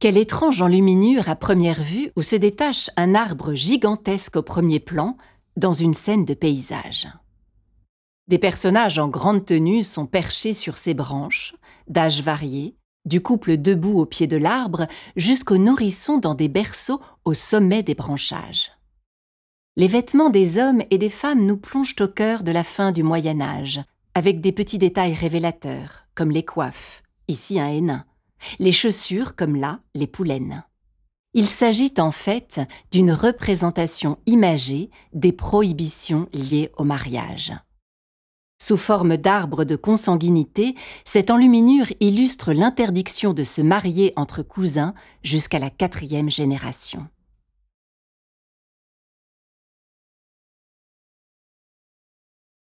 Quelle étrange enluminure à première vue où se détache un arbre gigantesque au premier plan dans une scène de paysage. Des personnages en grande tenue sont perchés sur ses branches, d'âge variés, du couple debout au pied de l'arbre jusqu'aux nourrissons dans des berceaux au sommet des branchages. Les vêtements des hommes et des femmes nous plongent au cœur de la fin du Moyen Âge, avec des petits détails révélateurs, comme les coiffes, ici un hénin, les chaussures, comme là, les poulaines. Il s'agit en fait d'une représentation imagée des prohibitions liées au mariage. Sous forme d'arbre de consanguinité, cette enluminure illustre l'interdiction de se marier entre cousins jusqu'à la quatrième génération.